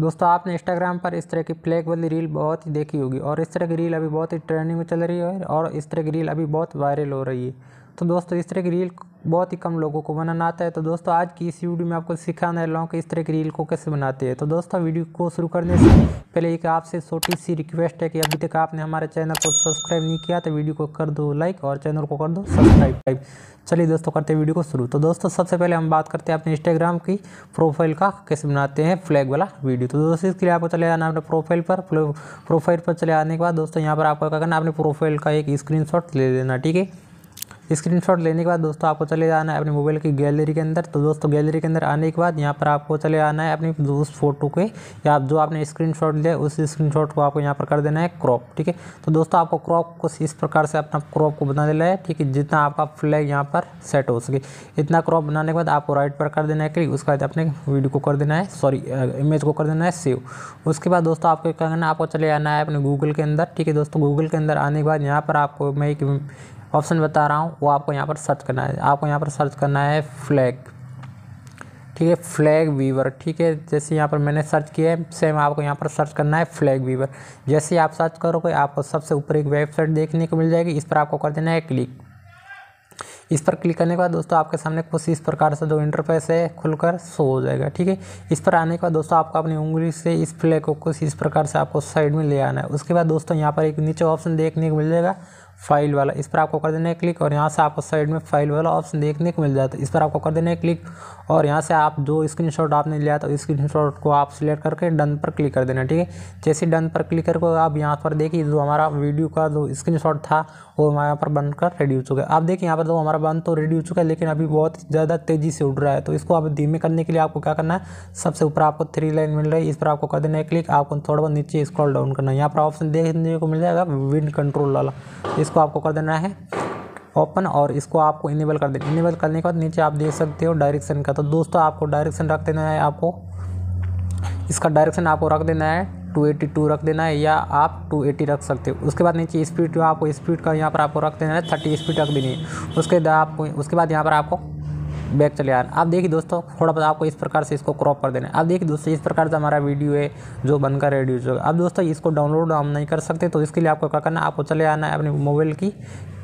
दोस्तों आपने इंस्टाग्राम पर इस तरह की फ्लैग वाली रील बहुत ही देखी होगी और इस तरह की रील अभी बहुत ही ट्रेंडिंग में चल रही है और इस तरह की रील अभी बहुत वायरल हो रही है तो दोस्तों इस तरह की रील बहुत ही कम लोगों को बनाना आता है तो दोस्तों आज की इस वीडियो में आपको सिखाने वाला हूँ कि इस तरह की रील को कैसे बनाते हैं तो दोस्तों वीडियो को शुरू करने से पहले एक आपसे छोटी सी रिक्वेस्ट है कि अभी तक आपने हमारे चैनल को सब्सक्राइब नहीं किया तो वीडियो को कर दो लाइक और चैनल को कर दो सब्सक्राइब चलिए दोस्तों करते हैं वीडियो को शुरू तो दोस्तों सबसे पहले हम बात करते हैं अपने इंस्टाग्राम की प्रोफाइल का कैसे बनाते हैं फ्लैग वाला वीडियो तो दोस्तों इसके लिए आपको चले आना अपने प्रोफाइल पर प्रोफाइल पर चले आने के बाद दोस्तों यहाँ पर आपको क्या करना अपने प्रोफाइल का एक शॉट ले लेना ठीक है शॉट लेने के बाद दोस्तों आपको चले जाना है अपने मोबाइल की गैलरी के अंदर तो दोस्तों गैलरी के अंदर आने के बाद यहाँ पर आपको चले आना है अपनी उस फोटो के या जो आपने स्क्रीन शॉट लिया उस शॉट को आपको यहाँ पर कर देना है क्रॉप ठीक है तो दोस्तों आपको क्रॉप को इस प्रकार से अपना क्रॉप को बना देना है ठीक है जितना आपका फ्लैग यहाँ पर सेट हो सके इतना क्रॉप बनाने के बाद आपको राइट पर कर देना है क्लिक उसके बाद अपने वीडियो को कर देना है सॉरी इमेज को कर देना है सेव उसके बाद दोस्तों आपको क्या करना है आपको चले आना है अपने गूगल के अंदर ठीक है दोस्तों गूगल के अंदर आने के बाद यहाँ पर आपको मैं एक ऑप्शन बता रहा हूँ वो आपको यहाँ पर सर्च करना है आपको यहाँ पर सर्च करना है फ्लैग ठीक है फ्लैग वीवर ठीक है जैसे यहाँ पर मैंने सर्च किया है सेम आपको यहाँ पर सर्च करना है फ्लैग वीवर जैसे आप सर्च करोगे आपको सबसे ऊपर एक वेबसाइट देखने को मिल जाएगी इस पर आपको कर देना है क्लिक इस पर क्लिक करने के बाद दोस्तों आपके सामने कुछ इस प्रकार से जो इंटरफेस है खुलकर शो हो जाएगा ठीक है इस पर आने के बाद दोस्तों आपको अपनी उंगली से इस फ्लैग को कुछ इस प्रकार से आपको साइड में ले आना है उसके बाद दोस्तों यहाँ पर एक नीचे ऑप्शन देखने को मिल जाएगा फाइल वाला इस पर आपको कर देना है क्लिक और यहाँ से आपको साइड में फाइल वाला ऑप्शन देखने को मिल जाता है इस पर आपको कर देना है क्लिक और यहाँ से आप जो स्क्रीनशॉट आपने लिया था स्क्रीनशॉट को आप सिलेक्ट करके डन पर क्लिक कर देना ठीक है जैसे डन पर क्लिक करके आप यहाँ पर देखिए जो हमारा वीडियो का जो शॉट था वो हमारे यहाँ पर बनकर रेडी हो चुका है आप देखिए यहाँ पर जो तो हमारा बन तो रेडी हो चुका है लेकिन अभी बहुत ज़्यादा तेज़ी से उड़ रहा है तो इसको आप धीमे करने के लिए आपको क्या करना है सबसे ऊपर आपको थ्री लाइन मिल रही है इस पर आपको कर देना है क्लिक आपको थोड़ा बहुत नीचे स्क्रॉल डाउन करना है यहाँ पर ऑप्शन देखने को मिल जाएगा विंड कंट्रोल वाला इसको आपको कर देना है ओपन और इसको आपको इनेबल कर देना इनेबल करने के बाद नीचे आप देख सकते हो डायरेक्शन का तो दोस्तों आपको डायरेक्शन रख देना है आपको इसका डायरेक्शन आपको रख देना है 282 रख देना है या आप 280 रख सकते हो उसके बाद नीचे स्पीड आपको स्पीड का यहाँ पर आपको रख देना है थर्टी स्पीड रख देनी है उसके बाद आपको उसके बाद यहाँ पर आपको बैक चले आना आप देखिए दोस्तों थोड़ा बहुत आपको इस प्रकार से इसको क्रॉप कर देना है आप देखिए दोस्तों इस प्रकार से हमारा वीडियो है जो बनकर होगा अब दोस्तों इसको डाउनलोड हम नहीं कर सकते तो इसके लिए आपको क्या करना आपको चले आना है अपने मोबाइल की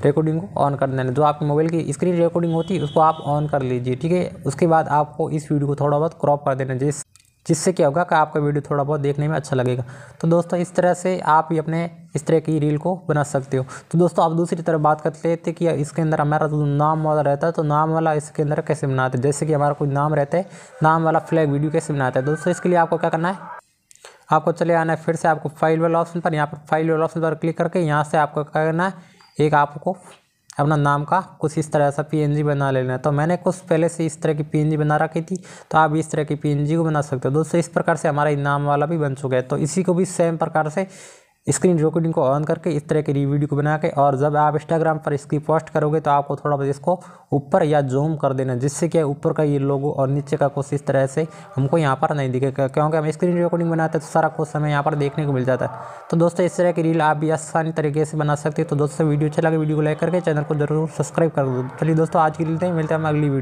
रिकॉर्डिंग को ऑन कर देना जो आपकी मोबाइल की स्क्रीन रिकॉर्डिंग होती है उसको आप ऑन कर लीजिए ठीक है उसके बाद आपको इस वीडियो को थोड़ा बहुत क्रॉप कर देना जिस जिससे क्या होगा कि आपका वीडियो थोड़ा बहुत देखने में अच्छा लगेगा तो दोस्तों इस तरह से आप भी अपने इस तरह की रील को बना सकते हो तो दोस्तों आप दूसरी तरफ बात कर लेते कि इसके अंदर हमारा जो नाम वाला रहता है तो नाम वाला इसके अंदर कैसे बनाते हैं जैसे कि हमारा कोई नाम रहता है नाम वाला फ्लैग वीडियो कैसे बनाता है दोस्तों इसके लिए आपको क्या करना है आपको चले आना है फिर से आपको फाइल वाला ऑप्शन पर यहाँ पर फाइल वाला ऑप्शन पर क्लिक करके यहाँ से आपको क्या करना है एक आपको अपना नाम का कुछ इस तरह सा पी बना लेना है तो मैंने कुछ पहले से इस तरह की पी बना रखी थी तो आप इस तरह की पी को बना सकते हो दोस्तों इस प्रकार से हमारा इनाम वाला भी बन चुका है तो इसी को भी सेम प्रकार से स्क्रीन रिकॉर्डिंग को ऑन करके इस तरह की वीडियो को बना के और जब आप इंस्टाग्राम पर इसकी पोस्ट करोगे तो आपको थोड़ा बहुत इसको ऊपर या जूम कर देना जिससे कि ऊपर का ये लोगो और नीचे का कुछ इस तरह से हमको यहाँ पर नहीं दिखेगा क्योंकि हम स्क्रीन रिकॉर्डिंग बनाते हैं तो सारा कुछ हमें यहाँ पर देखने को मिल जाता है तो दोस्तों इस तरह की रील आप भी आसानी तरीके से बना सकते हैं तो दोस्तों वीडियो अच्छा लगे वीडियो को लाइक करके चैनल को जरूर सब्सक्राइब कर दो चलिए दोस्तों आज की रील नहीं मिलते हैं हम अगली वीडियो